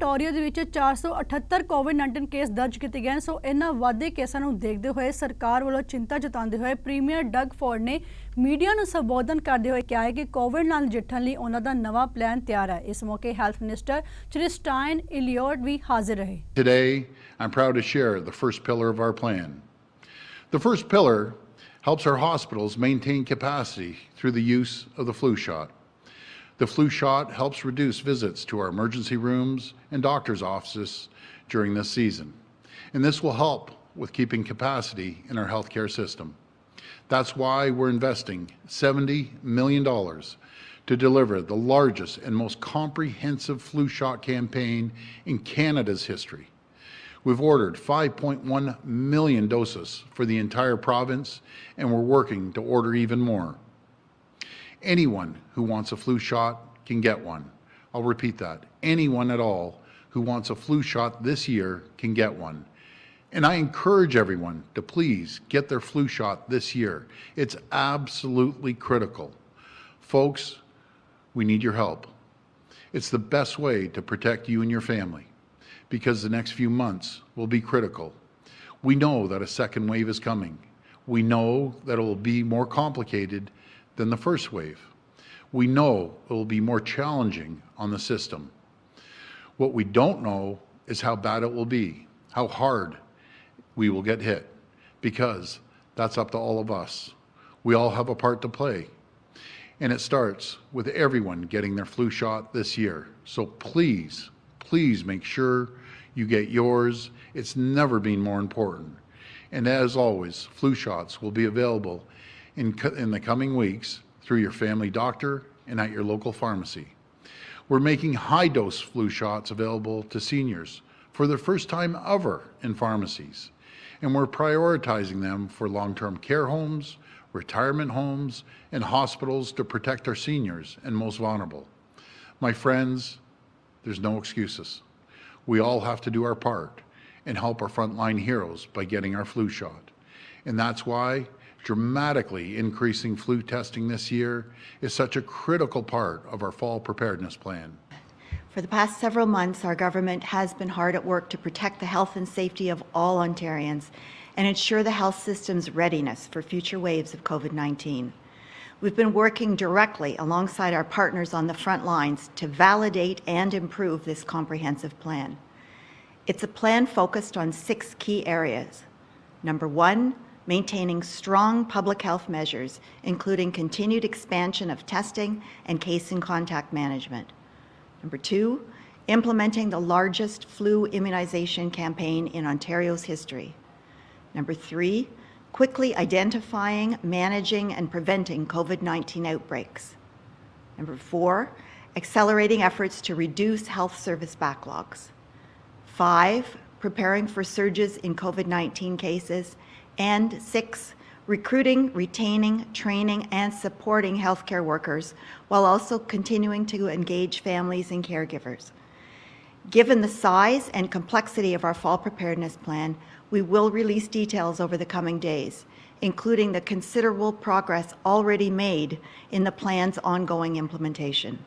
Victoria ਦੇ ਵਿੱਚ 478 ਕੋਵਿਡ-19 case ਦਰਜ ਕੀਤੇ ਗਏ ਸੋ ਇਹਨਾਂ ਵਾਧੇ ਕੇਸਾਂ ਨੂੰ ਦੇਖਦੇ ਹੋਏ ਸਰਕਾਰ ਵੱਲੋਂ ਚਿੰਤਾ ਜਤਾਉਂਦੇ ਹੋਏ ਪ੍ਰੀਮੀਅਰ ਡਗ ਫੋਰਡ ਨੇ ਮੀਡੀਆ ਨੂੰ ਸੰਬੋਧਨ ਕਰਦੇ ਹੋਏ ਕਿਹਾ ਹੈ ਕਿ ਕੋਵਿਡ ਨਾਲ ਨਜਿੱਠਣ ਲਈ ਉਹਨਾਂ ਦਾ ਨਵਾਂ ਪਲਾਨ ਤਿਆਰ ਹੈ ਇਸ ਮੌਕੇ ਹੈਲਥ ਮਿਨਿਸਟਰ ਸ਼੍ਰੀ ਸਟਾਈਨ ਵੀ ਹਾਜ਼ਰ ਰਹੇ today I'm proud to share the first pillar of our plan the first pillar helps our hospitals maintain capacity through the use of the flu shot The flu shot helps reduce visits to our emergency rooms and doctor's offices during this season, and this will help with keeping capacity in our healthcare system. That's why we're investing $70 million to deliver the largest and most comprehensive flu shot campaign in Canada's history. We've ordered 5.1 million doses for the entire province, and we're working to order even more. Anyone who wants a flu shot can get one. I'll repeat that. Anyone at all who wants a flu shot this year can get one. And I encourage everyone to please get their flu shot this year. It's absolutely critical. Folks, we need your help. It's the best way to protect you and your family because the next few months will be critical. We know that a second wave is coming. We know that it will be more complicated than the first wave. We know it will be more challenging on the system. What we don't know is how bad it will be, how hard we will get hit, because that's up to all of us. We all have a part to play. And it starts with everyone getting their flu shot this year. So please, please make sure you get yours. It's never been more important. And as always, flu shots will be available in, co- in the coming weeks through your family doctor and at your local pharmacy. We're making high dose flu shots available to seniors for the first time ever in pharmacies, and we're prioritizing them for long term care homes, retirement homes, and hospitals to protect our seniors and most vulnerable. My friends, there's no excuses. We all have to do our part and help our frontline heroes by getting our flu shot. And that's why dramatically increasing flu testing this year is such a critical part of our fall preparedness plan. For the past several months, our government has been hard at work to protect the health and safety of all Ontarians and ensure the health system's readiness for future waves of COVID 19. We've been working directly alongside our partners on the front lines to validate and improve this comprehensive plan. It's a plan focused on six key areas. Number one, maintaining strong public health measures, including continued expansion of testing and case and contact management. Number two, implementing the largest flu immunization campaign in Ontario's history. Number three, quickly identifying, managing, and preventing COVID-19 outbreaks. Number four, accelerating efforts to reduce health service backlogs. Five, preparing for surges in COVID-19 cases and six, recruiting, retaining, training, and supporting healthcare workers while also continuing to engage families and caregivers. Given the size and complexity of our fall preparedness plan, we will release details over the coming days, including the considerable progress already made in the plan's ongoing implementation.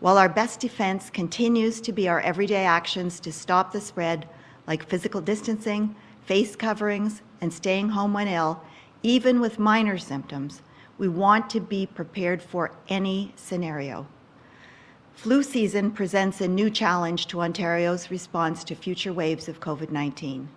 While our best defense continues to be our everyday actions to stop the spread, like physical distancing, face coverings, and staying home when ill, even with minor symptoms, we want to be prepared for any scenario. Flu season presents a new challenge to Ontario's response to future waves of COVID 19.